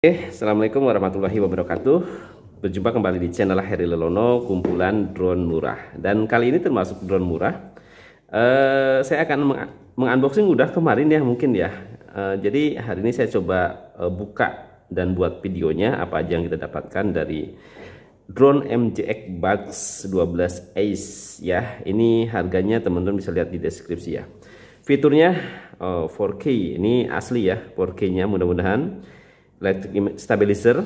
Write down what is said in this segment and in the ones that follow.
Oke, Assalamualaikum warahmatullahi wabarakatuh Berjumpa kembali di channel Heri Lelono Kumpulan Drone Murah Dan kali ini termasuk drone murah uh, Saya akan meng mengunboxing udah kemarin ya mungkin ya uh, Jadi hari ini saya coba uh, buka dan buat videonya Apa aja yang kita dapatkan dari drone MJX Bugs 12 Ace ya Ini harganya teman-teman bisa lihat di deskripsi ya Fiturnya 4K ini asli ya 4K nya mudah-mudahan light stabilizer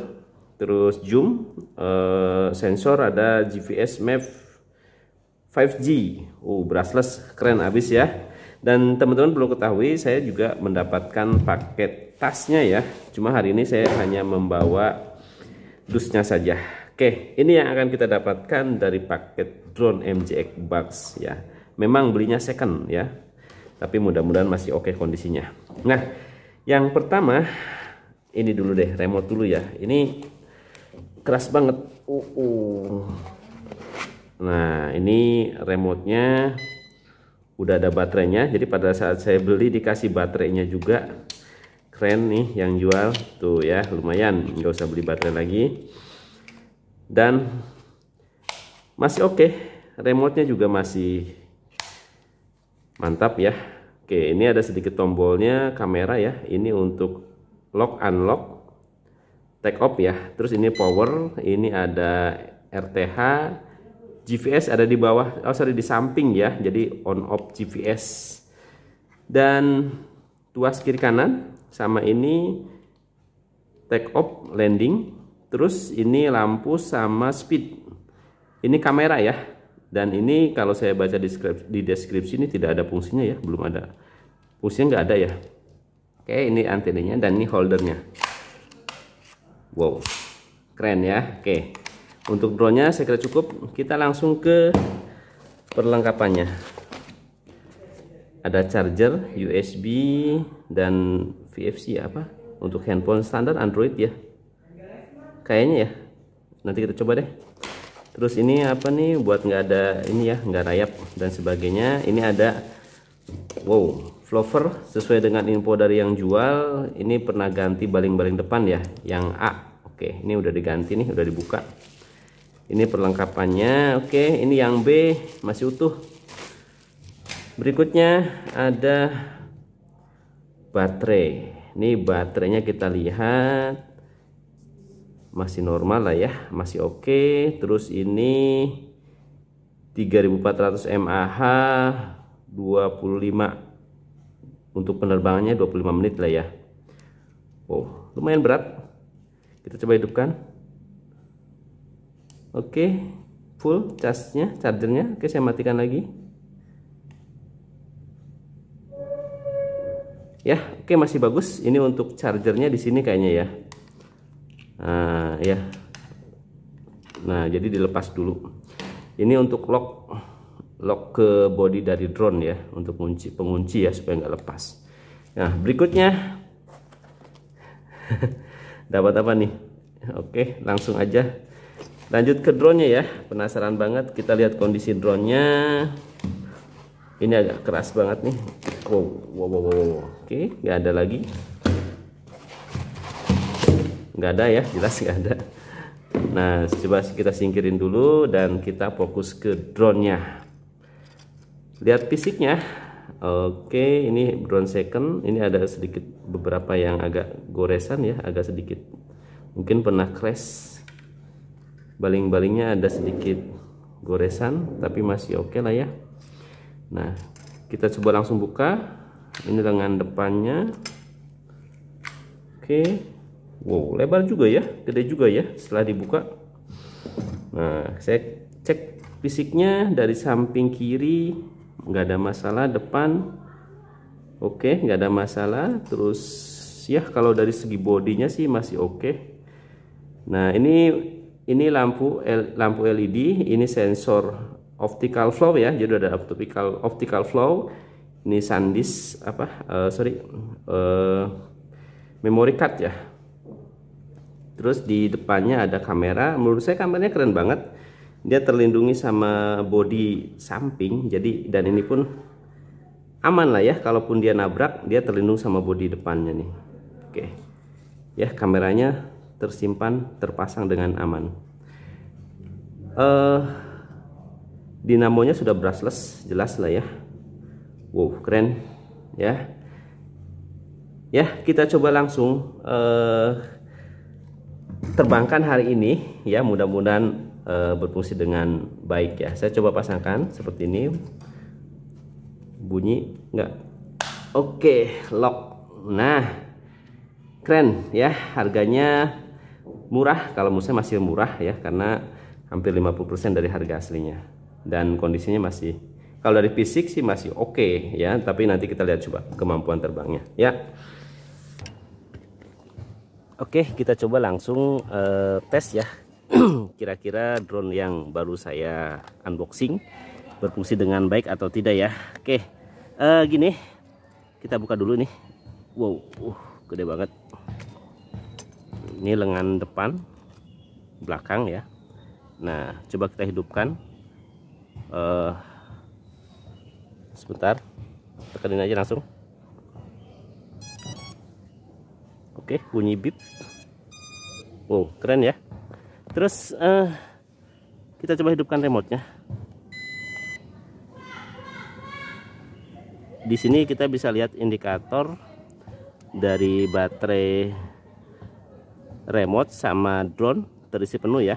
terus zoom uh, sensor ada GPS map 5G uh brushless keren abis ya dan teman-teman perlu ketahui saya juga mendapatkan paket tasnya ya cuma hari ini saya hanya membawa dusnya saja Oke ini yang akan kita dapatkan dari paket drone MJX Box ya memang belinya second ya tapi mudah-mudahan masih oke okay kondisinya nah yang pertama ini dulu deh remote dulu ya ini keras banget uh, uh. nah ini remote-nya udah ada baterainya jadi pada saat saya beli dikasih baterainya juga keren nih yang jual tuh ya lumayan nggak usah beli baterai lagi dan masih oke okay. remote-nya juga masih mantap ya oke ini ada sedikit tombolnya kamera ya ini untuk lock unlock take off ya terus ini power ini ada RTH GPS ada di bawah oh sorry di samping ya jadi on off GPS dan tuas kiri kanan sama ini take off landing terus ini lampu sama speed ini kamera ya dan ini kalau saya baca di deskripsi ini tidak ada fungsinya ya belum ada fungsinya nggak ada ya oke ini antenanya dan ini holdernya wow keren ya oke untuk drone nya saya kira cukup kita langsung ke perlengkapannya ada charger USB dan VFC ya, apa untuk handphone standar Android ya kayaknya ya nanti kita coba deh terus ini apa nih buat nggak ada ini ya nggak rayap dan sebagainya ini ada wow Flover sesuai dengan info dari yang jual ini pernah ganti baling-baling depan ya yang A oke ini udah diganti nih udah dibuka ini perlengkapannya oke ini yang B masih utuh berikutnya ada baterai ini baterainya kita lihat masih normal lah ya masih oke terus ini 3400 mAh 25 untuk penerbangannya 25 menit lah ya Oh lumayan berat kita coba hidupkan oke full charge nya chargernya oke saya matikan lagi ya oke masih bagus ini untuk chargernya di sini kayaknya ya nah ya nah jadi dilepas dulu ini untuk lock lock ke body dari drone ya untuk kunci pengunci ya supaya nggak lepas nah berikutnya dapat apa nih oke langsung aja lanjut ke drone nya ya penasaran banget kita lihat kondisi drone nya ini agak keras banget nih wow wow wow, wow. oke nggak ada lagi nggak ada ya jelas nggak ada nah coba kita singkirin dulu dan kita fokus ke drone nya lihat fisiknya oke ini brown second ini ada sedikit beberapa yang agak goresan ya agak sedikit mungkin pernah crash baling-balingnya ada sedikit goresan tapi masih oke okay lah ya nah kita coba langsung buka ini lengan depannya oke wow lebar juga ya gede juga ya setelah dibuka nah saya cek fisiknya dari samping kiri nggak ada masalah depan oke okay, nggak ada masalah terus ya kalau dari segi bodinya sih masih oke okay. nah ini ini lampu lampu LED ini sensor optical flow ya jadi ada optical optical flow ini sandisk apa uh, sorry uh, memory card ya terus di depannya ada kamera menurut saya kameranya keren banget dia terlindungi sama body samping jadi dan ini pun aman lah ya kalaupun dia nabrak dia terlindung sama body depannya nih oke ya kameranya tersimpan terpasang dengan aman uh, dinamonya sudah brushless jelas lah ya wow keren ya ya kita coba langsung uh, terbangkan hari ini ya mudah-mudahan Eh, berfungsi dengan baik ya saya coba pasangkan seperti ini bunyi enggak oke lock nah keren ya harganya murah kalau musa masih murah ya karena hampir 50% dari harga aslinya dan kondisinya masih kalau dari fisik sih masih oke okay, ya tapi nanti kita lihat coba kemampuan terbangnya ya oke kita coba langsung uh, tes ya kira-kira drone yang baru saya unboxing berfungsi dengan baik atau tidak ya oke uh, gini kita buka dulu nih wow uh, gede banget ini lengan depan belakang ya nah coba kita hidupkan uh, sebentar ini aja langsung oke bunyi bip wow keren ya terus uh, kita coba hidupkan remote-nya di sini kita bisa lihat indikator dari baterai remote sama drone terisi penuh ya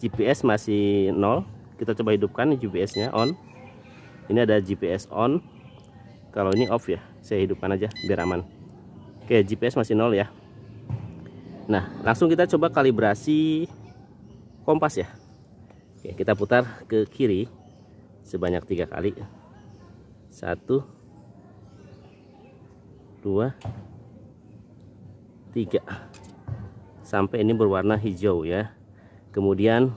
GPS masih nol kita coba hidupkan GPS nya on ini ada GPS on kalau ini off ya saya hidupkan aja biar aman oke GPS masih nol ya nah langsung kita coba kalibrasi kompas ya Oke, kita putar ke kiri sebanyak tiga kali satu dua tiga sampai ini berwarna hijau ya kemudian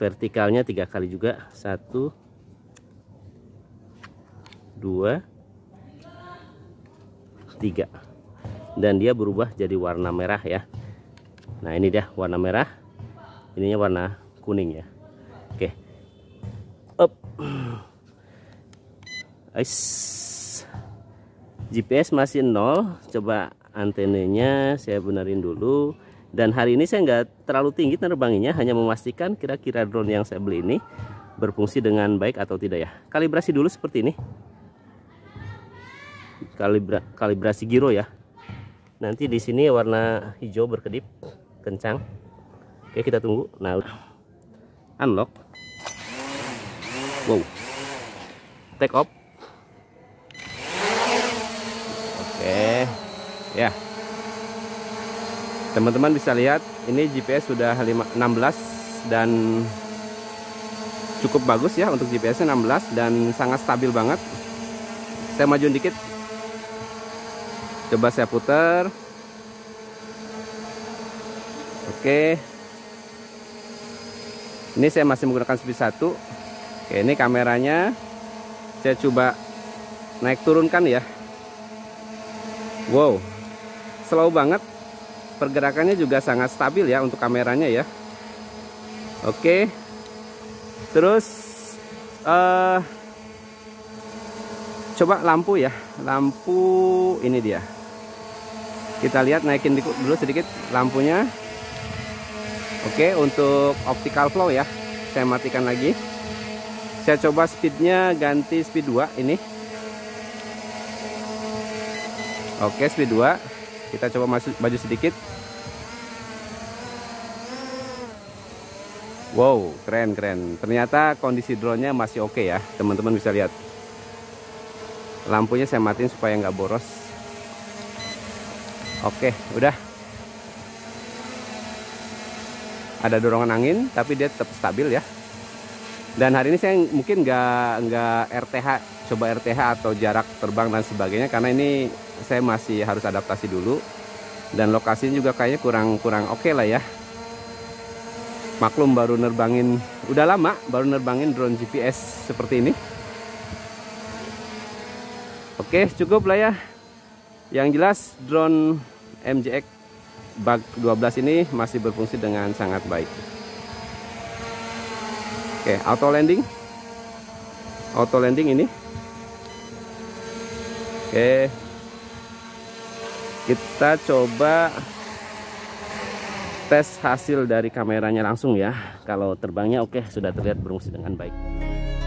vertikalnya tiga kali juga satu dua tiga dan dia berubah jadi warna merah ya nah ini dia warna merah ininya warna kuning ya oke up Ais. GPS masih nol coba antenanya saya benerin dulu dan hari ini saya nggak terlalu tinggi terbanginya hanya memastikan kira-kira drone yang saya beli ini berfungsi dengan baik atau tidak ya kalibrasi dulu seperti ini Kalibra, kalibrasi giro ya nanti di sini warna hijau berkedip kencang Oke, kita tunggu. Nah, unlock. Wow. Take off. Oke. Ya. Teman-teman bisa lihat ini GPS sudah 16 dan cukup bagus ya untuk GPS-nya 16 dan sangat stabil banget. Saya maju dikit. Coba saya putar. Oke, ini saya masih menggunakan speed 1 Oke, ini kameranya saya coba naik turunkan ya wow slow banget pergerakannya juga sangat stabil ya untuk kameranya ya oke terus uh, coba lampu ya lampu ini dia kita lihat naikin dulu sedikit lampunya Oke, untuk optical flow ya. Saya matikan lagi. Saya coba speednya ganti speed 2 ini. Oke, speed 2. Kita coba masuk baju sedikit. Wow, keren keren. Ternyata kondisi drone-nya masih oke ya. Teman-teman bisa lihat. Lampunya saya matiin supaya nggak boros. Oke, udah. ada dorongan angin tapi dia tetap stabil ya dan hari ini saya mungkin nggak nggak RTH coba RTH atau jarak terbang dan sebagainya karena ini saya masih harus adaptasi dulu dan lokasinya juga kayaknya kurang kurang oke okay lah ya maklum baru nerbangin udah lama baru nerbangin drone GPS seperti ini oke okay, cukup lah ya yang jelas drone MJX bug 12 ini masih berfungsi dengan sangat baik oke auto landing auto landing ini oke kita coba tes hasil dari kameranya langsung ya kalau terbangnya oke sudah terlihat berfungsi dengan baik